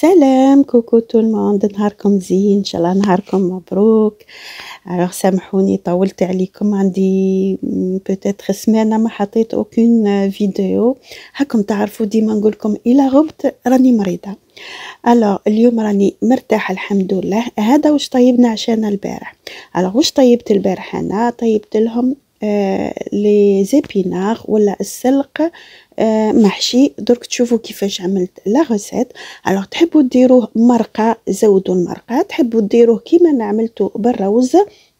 سلام كوكو تو الموند نهاركم زين ان شاء الله نهاركم مبروك alors سامحوني طولت عليكم عندي بوتيتر سمانه ما حطيت اوكين فيديو هاكم تعرفوا ديما نقول لكم الى غبت راني مريضه الوغ اليوم راني مرتاحه الحمد لله هذا واش طيبنا عشان البارح الوغ واش طيبت البارح انا طيبت لهم آه، لي زيبينار ولا السلق آه، محشي درك تشوفوا كيفاش عملت لا غوسيت الوغ تحبوا ديروه مرقه زودوا المرقه تحبوا ديروه كيما انا عملته بالروز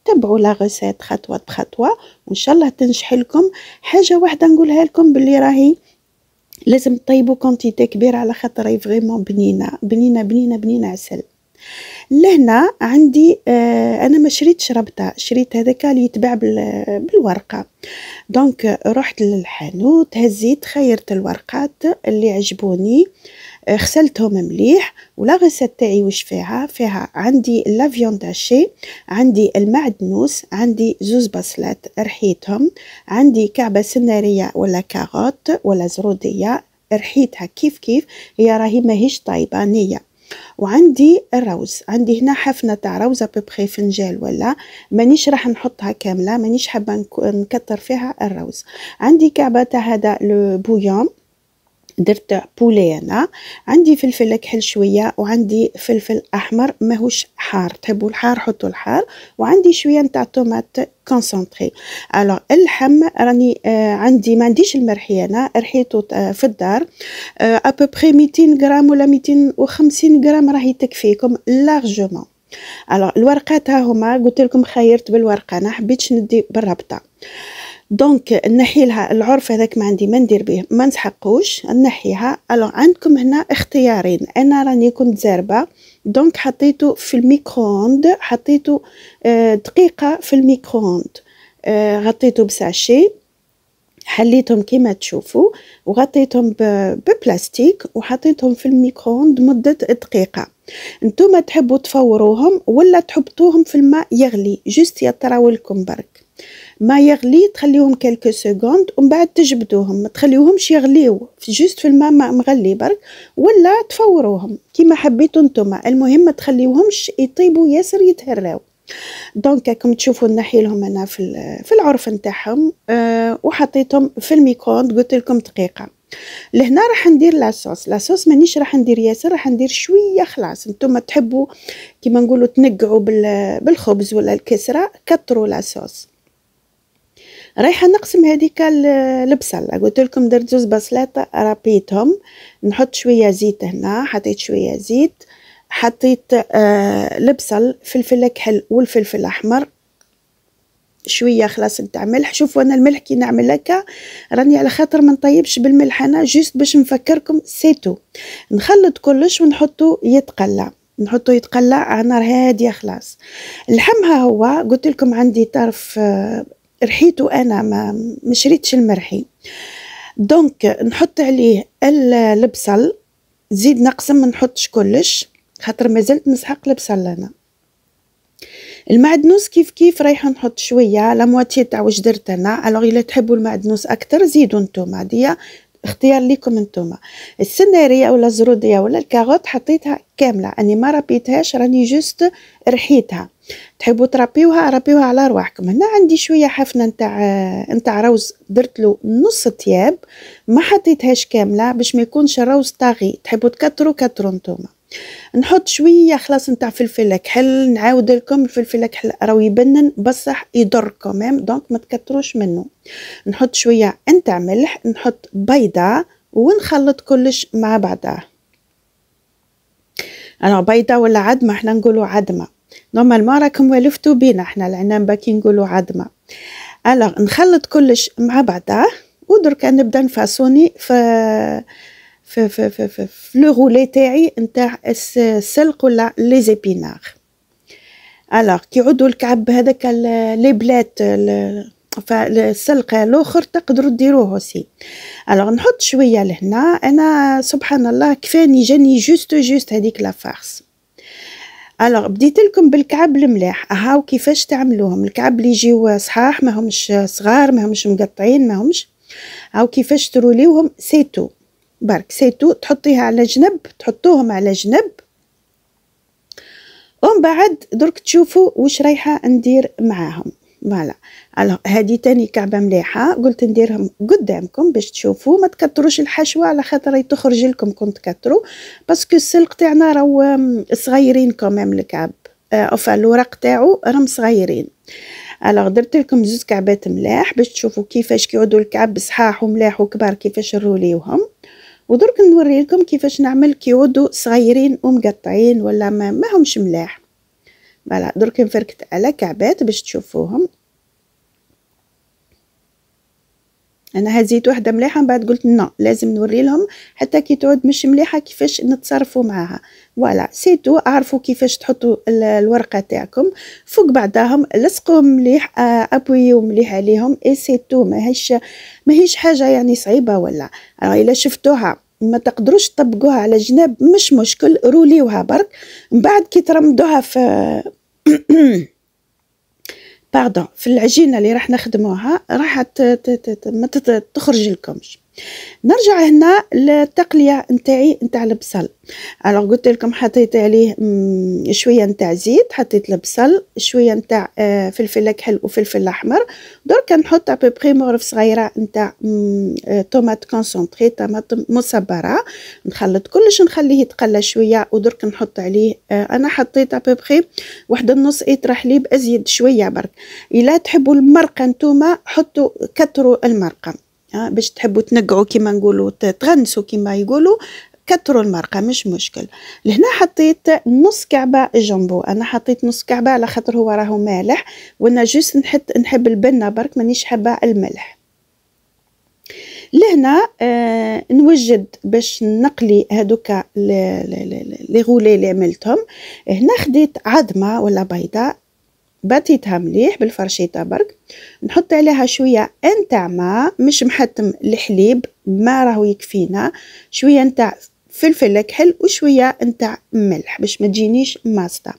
تبعوا لا غوسيت خطوه بخطوه وان شاء الله تنجح لكم حاجه واحده نقولها لكم باللي راهي لازم تطيبوا كونتيتي كبيره على خاطر راهي فريمون بنينه بنينه بنينه بنينه عسل لهنا عندي آه، انا ما شريتش ربطه شريت هذاك اللي يتباع بالورقه دونك رحت للحانوت هزيت خيرت الورقات اللي عجبوني آه، غسلتهم مليح ولا غسلت تاعي واش فيها فيها عندي لافيون داشي عندي المعدنوس عندي زوز بصلات رحيتهم عندي كعبه سناريه ولا كاروت ولا زروديه رحيتها كيف كيف هي راهي ماهيش طايبه نيه وعندي الروز عندي هنا حفنه تاع روز ابوبخي فنجال ولا مانيش راح نحطها كامله مانيش حابه نكتر فيها الروز عندي كعبه تاع هذا بويون درت بولي انا عندي فلفل اكحل شويه وعندي فلفل احمر ماهوش حار تحبوا الحار حطوا الحار وعندي شويه نتاع طوماط كونسونطري الوغ اللحم راني آه عندي ما عنديش المرحي انا رحيته آه في الدار آه ابوبري 200 غرام ولا 250 غرام راهي تكفيكم لارجومون الوغ الورقات ها هما قلت لكم خيرت بالورقه انا حبيتش ندي بالربطه دونك نحي لها العرف هذاك ما عندي ما ندير به ما نسحقوش نحيها الو عندكم هنا اختيارين انا راني كنت زاربه دونك حطيته في الميكرووند حطيته آه، دقيقه في الميكرووند آه، غطيته بساشي حليتهم كيما تشوفوا وغطيتهم ببلاستيك وحطيتهم في الميكرووند مده دقيقه نتوما تحبوا تفوروهم ولا تحبطوهم في الماء يغلي جوست يطراو لكم برك ما يغلي تخليهم كلك سكوند ومن بعد تجبدوهم ما تخليوهمش يغليو جوست في الماء مغلي برك ولا تفوروهم كيما حبيتوا نتوما المهم ما تخليوهمش يطيبوا ياسر يتهراو دونك راكم تشوفوا نحي لهم انا في في العرف نتاعهم أه وحطيتهم في الميكروند قلت لكم دقيقه لهنا راح ندير لاصوص لاصوص مانيش راح ندير ياسر راح ندير شويه خلاص نتوما تحبوا كيما نقولوا تنقعوا بالخبز ولا الكسره كتروا لاصوص رايحه نقسم هذيك البصل قلت لكم درت زوز بصلات رابيتهم نحط شويه زيت هنا حطيت شويه زيت حطيت آه البصل فلفل كحل والفلفل الاحمر شويه خلاص نتاع ملح شوفوا انا الملح كي نعمل هكا راني على خاطر ما نطيبش بالملح انا جست باش نفكركم سيتو نخلط كلش ونحطو يتقلى نحطو يتقلى على نار هاديه خلاص اللحم ها هو قلت لكم عندي طرف آه رحيته انا ما مشريتش المرحي دونك نحط عليه البصل زيد نقسم ما نحطش كلش خاطر مازلت نسحق البصل انا المعدنوس كيف كيف رايح نحط شويه على مواتي تاع واش درت انا الوغ الا تحبوا المعدنوس اكثر زيدوا نتوما هذه اختيار ليكم انتوما السناريه ولا الزروديه ولا الكاغوت حطيتها كامله اني ما ربيتهاش راني جوست رحيتها تحبوا تربيوها ربيوها على رواحكم هنا عندي شويه حفنه نتاع آه، نتاع روز درت له نص تياب ما حطيتهاش كامله باش ما يكونش الروز طاغي تحبوا تكتروا كتروا انتوما نحط شويه خلاص نتاع فلفل كحل نعاود لكم الفلفل كحل راهو يبنن بصح يضر كمام دونك ما تكتروش منه نحط شويه نتاع ملح نحط بيضه ونخلط كلش مع بعضه انا بيضه ولا عدمه احنا نقولوا عدمه نورمالمون راكم والفتوا بينا احنا العنب كي نقولوا عدمه الوغ نخلط كلش مع بعضه ودركا نبدا نفاسوني في في في في في, في لو رولي تاعي نتاع السلق ولا لي زيبينار الوغ كي يعودوا الكعب هذاك لي بلات فالسلق الاخر تقدروا ديروه سي الوغ نحط شويه لهنا انا سبحان الله كفاني جاني جوست جوست هذيك لا فارس الوغ بديت لكم بالكعب الملاح هاو كيفاش تعملوهم الكعب اللي يجيو صحاح ماهمش صغار ماهمش مقطعين ماهمش هاو كيفاش تروليوهم سيتو برك سيتو تحطيها على جنب تحطوهم على جنب ومن بعد درك تشوفوا واش رايحه ندير معاهم فوالا الو هذه تاني كعبه مليحه قلت نديرهم قدامكم باش تشوفوا ما تكتروش الحشوه على خاطر تخرج لكم كون تكثروا باسكو السلق تاعنا راهو صغيرين كوميم الكعب اوف الورق تاعو راهم صغيرين الوغ درت لكم زوج كعبات ملاح باش تشوفوا كيفاش كيعودوا الكعب صحاح وملاح وكبار كيفاش نروليوهم ودرك نوري لكم كيفاش نعمل كيودو صغيرين ومقطعين ولا ما, ماهمش ملاح فوالا درك نفركت على كعبات باش تشوفوهم انا هزيت وحده مليحه من بعد قلت لا لازم نوري لهم حتى كي تعود مش مليحه كيفاش نتصرفوا معاها فوالا سيتو اعرفوا كيفاش تحطوا الورقه تاعكم فوق بعضاهم لصقوا مليح آه، ابويو مليح عليهم اي سيتو ماهيش ماهيش حاجه يعني صعيبه ولا الا شفتوها ما تقدروش تطبقوها على جناب مش مشكل روليوها برك من بعد كي ترمدوها في باردون في العجينه اللي راح نخدموها راح ما تخرج لكمش نرجع هنا للتقليه نتاعي نتاع البصل الوغ قلت لكم حطيت عليه شويه نتاع زيت حطيت البصل شويه نتاع آه، فلفل اكحل وفلفل احمر درك نحط ابوبري مغرف صغيره نتاع آه، طوماط كونسونطري طماط مصبره نخلط كلش نخليه يتقلى شويه ودرك نحط عليه آه، انا حطيت ابوبري واحد النص اطرح حليب ازيد شويه برك الا تحبوا المرقه نتوما حطوا كثروا المرقه باش تحبوا تنقعوا كيما نقولوا تغنسوا كيما يقولوا كثروا المرقه مش مشكل لهنا حطيت نص كعبه جامبو انا حطيت نص كعبه على خاطر هو راهو مالح وانا جوست نحط نحب البنه برك مانيش حابه الملح لهنا آه نوجد باش نقلي هذوك لي غولي اللي عملتهم هنا خديت عظمه ولا بيضه بطيطها مليح بالفرشيطه برك نحط عليها شويه نتاع ماء مش محتم الحليب ما راهو يكفينا شويه نتاع فلفل اكحل وشويه نتاع ملح باش ما تجينيش ماسطه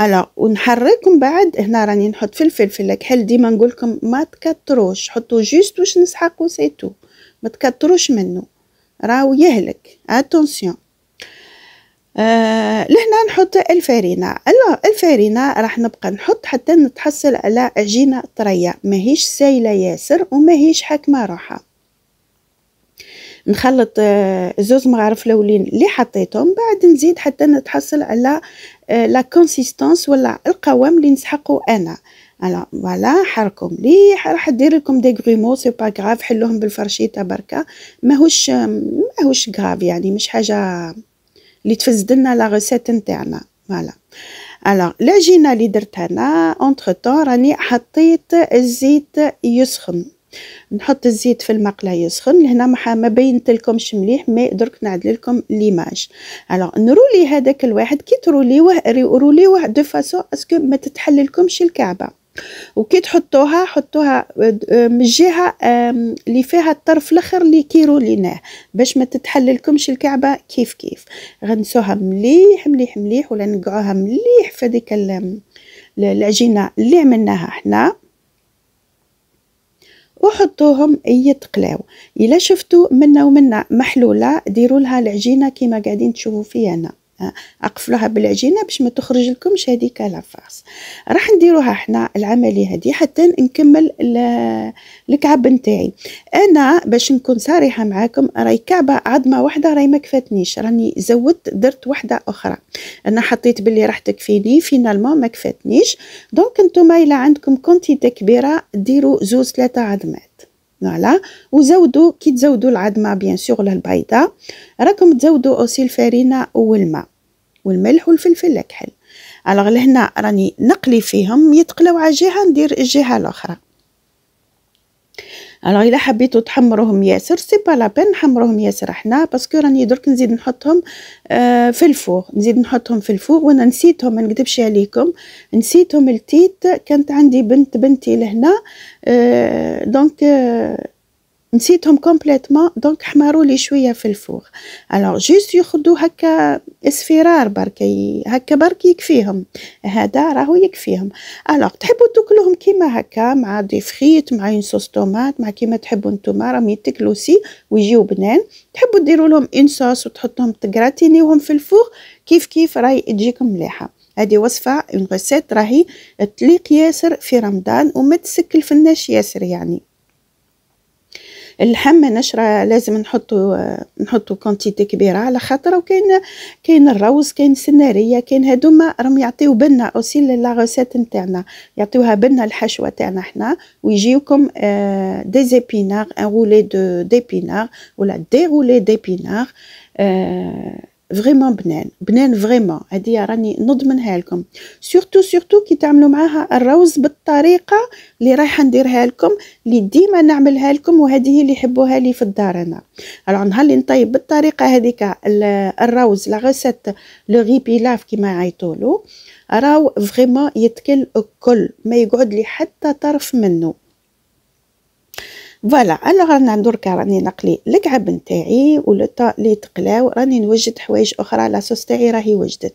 الوغ ونحرك من بعد هنا راني نحط فلفل في اكحل ديما نقول لكم ما تكتروش حطوا جوست واش نسحقوا سيتو ما تكتروش منه راهو يهلك اتونسيون آه، لهنا نحط الفارينة الفارينة راح نبقى نحط حتى نتحصل على عجينة طرية ماهيش سايلة ياسر وماهيش حاكمة روحها نخلط آه، زوز مغارف لولين اللي حطيتهم بعد نزيد حتى نتحصل على آه، لا كونسيستانس ولا القوام اللي نسحقه انا الو فوالا حركوا لي راح ندير لكم دي غريمو سي با غاف حلوهم بالفرشيطه بركه ماهوش ماهوش غاف يعني مش حاجه اللي تفسد لنا لا ريسيت نتاعنا فوالا الوغ العجينه اللي درتها انا اونتر طون راني حطيت الزيت يسخن نحط الزيت في المقله يسخن لهنا ما ما بينت لكمش مليح مي درك نعدل لكم ليماج الوغ نرولي هذاك الواحد كي تروليوه روليوه دو فاسو اسكو ما تتحللكمش الكعبه وكي تحطوها حطوها من الجهه اللي فيها الطرف الاخر اللي كيروليناه باش ما تتحللكمش الكعبه كيف كيف غنسوها مليح مليح مليح ولا نقعوها مليح في هذيك العجينه اللي عملناها حنا وحطوهم يتقلاو الا شفتوا منا ومنا محلوله ديروا لها العجينه كما قاعدين تشوفوا فيها انا اقفلوها بالعجينه باش ما تخرج لكمش هذيك لافاس راح نديروها حنا العمليه هذه حتى نكمل الكعب نتاعي انا باش نكون صريحه معاكم راهي كعبه عظمه واحده راهي ما كفاتنيش راني زودت درت واحده اخرى انا حطيت باللي راح تكفيني فينالمون ما كفاتنيش دونك نتوما الا عندكم كونتيتي كبيره ديروا زوز ثلاثه عظمات فوالا وزودوا كي تزودوا العظمه بيان سور للبيضه راكم تزودوا اوسي الفرينه والماء والملح والفلفل الكحل الوغ لهنا راني نقلي فيهم يتقلاو على جهه ندير الجهه الاخرى الوغ الا حبيتو تحمروهم ياسر سي با لا بين نحمروهم ياسر حنا باسكو راني درك نزيد نحطهم آه، في الفوغ نزيد نحطهم في الفوغ وانا نسيتهم ما نكذبش عليكم نسيتهم التيت كانت عندي بنت بنتي لهنا آه، دونك آه، نسيتهم كومبليتمون دونك حمروا لي شويه في الفوغ الوغ جوست يخدو هكا اصفرار برك هكا برك يكفيهم هذا راهو يكفيهم الوغ تحبوا تاكلوهم كيما هكا مع دي فريت مع اون صوص طوماط مع كيما تحبوا نتوما راهم يتاكلوا سي ويجيو بنان تحبوا ديروا لهم اون صوص وتحطوهم تقراتينيوهم في الفوغ كيف كيف راهي تجيكم مليحه هذه وصفه اون ريسيت راهي تليق ياسر في رمضان وما تسكلفناش ياسر يعني اللحم نشره لازم نحطو نحطو كونتيتي كبيره على خاطر وكاين كاين الروز كاين السناريه كاين هادوما راهم يعطيو بنا اوسي لا ريسيت نتاعنا يعطيوها بنا الحشوه تاعنا حنا ويجيوكم آه دي زيبينار ان رولي دو ديبينار ولا دي رولي ديبينار آه فريمون بنان بنان فريمون هذه راني نضمنها لكم سورتو سورتو كي تعملوا معاها الروز بالطريقه اللي رايحه نديرها لكم اللي ديما نعملها لكم وهذه اللي يحبوها لي في الدار انا الوغ نهار اللي نطيب بالطريقه هذيك الروز لا غيسيت لو غي بيلاف كيما يعيطولو راهو فريمون يتكل الكل ما يقعد لي حتى طرف منه فوالا الوغ رانا دركا راني نقلي الكعب نتاعي ولطا لي تقلاو راني نوجد حوايج اخرى لاصوص تاعي راهي وجدت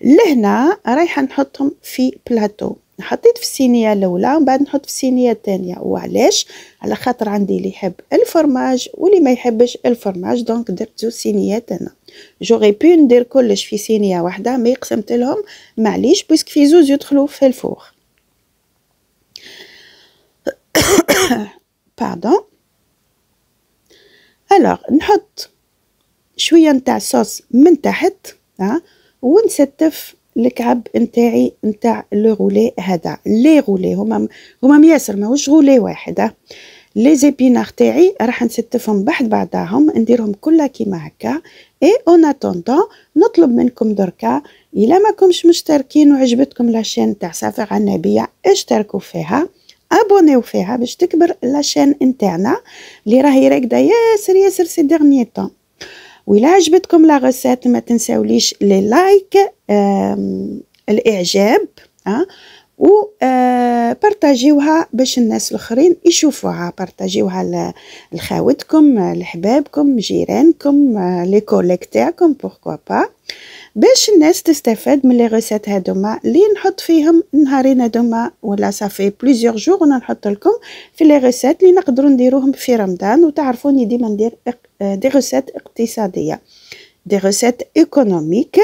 لهنا رايحه نحطهم في بلاطو حطيت في الصينيه الاولى ومن بعد نحط في الصينيه الثانيه وعلاش على خاطر عندي اللي يحب الفرماج واللي ما يحبش الفرماج دونك درت زوج صينيات انا جوغي بي ندير كلش في صينيه واحده مي قسمت لهم معليش بويسك في زوج يدخلوا في الفوغ باردون الوغ نحط شويه نتاع صوص من تحت ها ونستف الكعب نتاعي نتاع لو غولي هذا لي غولي هما هما ياسر ماهوش غولي واحد لي زيبينار تاعي راح نستفهم بعد بعضاهم نديرهم كلها كيما هكا اي اون اتوندون نطلب منكم دركا الا ما مشتركين وعجبتكم لاشين تاع سافر عنابيه اشتركوا فيها ابونيو فيها باش تكبر لاشين نتاعنا اللي راهي راكده ياسر ياسر سي ديغني طون ولا عجبتكم لا غوسيت ما تنساوليش لي لايك الاعجاب أه؟ و بارطاجيوها باش الناس الاخرين يشوفوها بارطاجيوها لخاوتكم لحبابكم جيرانكم لي كوليكتاكم تاعكم با باش الناس تستفاد من لي غوسيت هادوما اللي نحط فيهم نهارين هادوما ولا صافي بليزيوغ جوغ انا نحط لكم في لي غوسيت اللي نقدروا نديروهم في رمضان وتعرفوني ديما ندير دي غوسيت اقتصاديه دي غوسيت ايكونوميك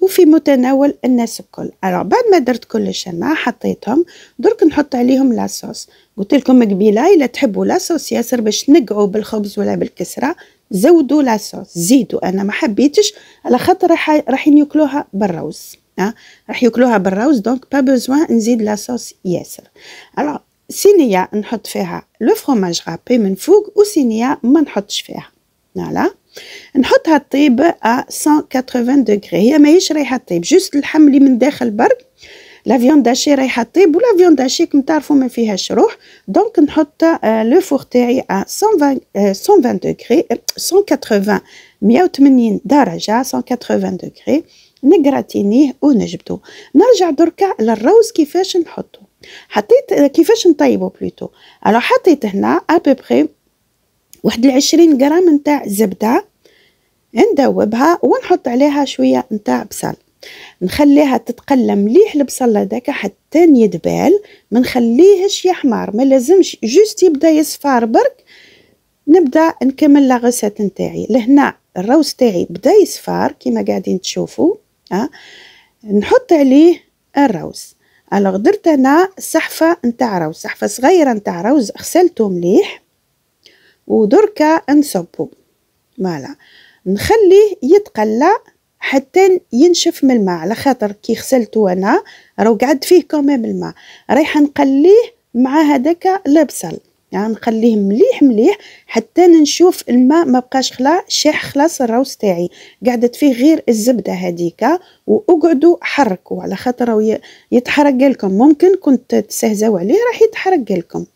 وفي متناول الناس الكل الوغ بعد ما درت كل انا حطيتهم درك نحط عليهم لاصوص قلت لكم قبيله الا تحبوا لاصوص ياسر باش تنقعوا بالخبز ولا بالكسره زودوا لاصوص زيدوا انا ما حبيتش على خاطر رايحين ياكلوها بالروز ها راح ياكلوها بالروز دونك با بوزوان نزيد لاصوص ياسر الو صينيه نحط فيها لو فروماج غابي من فوق وصينيه ما نحطش فيها فوالا نحطها طيب ا 180 دوغري هي ماهيش رايحه طيب جوست اللحم اللي من داخل برك لا فيون داشي رايحه طيب ولا فيون داشي كما تعرفوا ما فيهاش روح دونك نحط لو آه، فور تاعي 120 120 دوغري 180 180 درجه 180 دوغري نقراتينيه ونجبدو نرجع دركا للروز كيفاش نحطو حطيت آه، كيفاش نطيبو بلوتو الو حطيت هنا ابوبري واحد العشرين غرام نتاع زبده ندوبها ونحط عليها شويه نتاع بصل نخليها تتقلى مليح البصل هذاك حتى يدبال ما نخليهش يحمر ما لازمش جوست يبدا يصفار برك نبدا نكمل لا غوسيت نتاعي لهنا الروز تاعي بدا يصفار كيما قاعدين تشوفوا أه؟ نحط عليه الروز الوغ درت انا صحفه نتاع روز صحفه صغيره نتاع روز غسلته مليح ودركا نصبو فوالا نخليه يتقلى حتى ينشف من الماء على خاطر كي غسلته انا راهو قعد فيه كوميم الماء رايحه نقليه مع هذاك البصل يعني نخليه مليح مليح حتى نشوف الماء ما بقاش خلا شاح خلاص الروس تاعي قعدت فيه غير الزبده هذيك واقعدوا حركوا على خاطر يتحرق لكم ممكن كنت تسهزوا عليه راح يتحرق لكم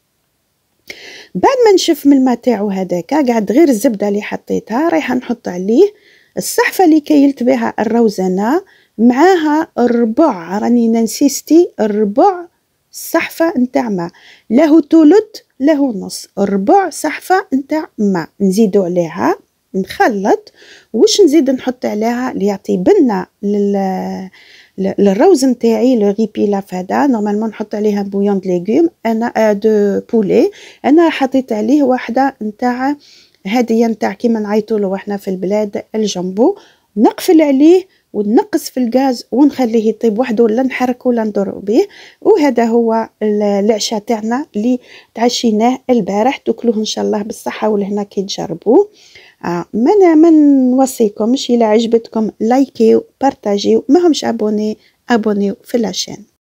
بعد ما نشف من الماء تاعو هذاك قعد غير الزبده اللي حطيتها رايحه نحط عليه الصحفة اللي كيلت بها الروزنة معاها ربع راني ننسيستي ربع صحفة نتاع ما له تولد له نص ربع صحفة نتاع ما نزيدو عليها نخلط واش نزيد نحط عليها اللي يعطي بنة لل للروز نتاعي لو ريبي لافادا نورمالمون نحط عليها بويون دو ليغوم انا آه، دو بولي انا حطيت عليه واحده نتاع هادية نتاع كيما نعيطوا له احنا في البلاد الجامبو نقفل عليه ونقص في الغاز ونخليه يطيب وحده لا نحركه لا ندور به وهذا هو العشاء تاعنا اللي تعشيناه البارح تاكلوه ان شاء الله بالصحه والهنا كي تجربوه آه من ما نوصيكمش الى عجبتكم لايكيو بارطاجيو ماهمش ابوني ابوني ابونيو في لاشين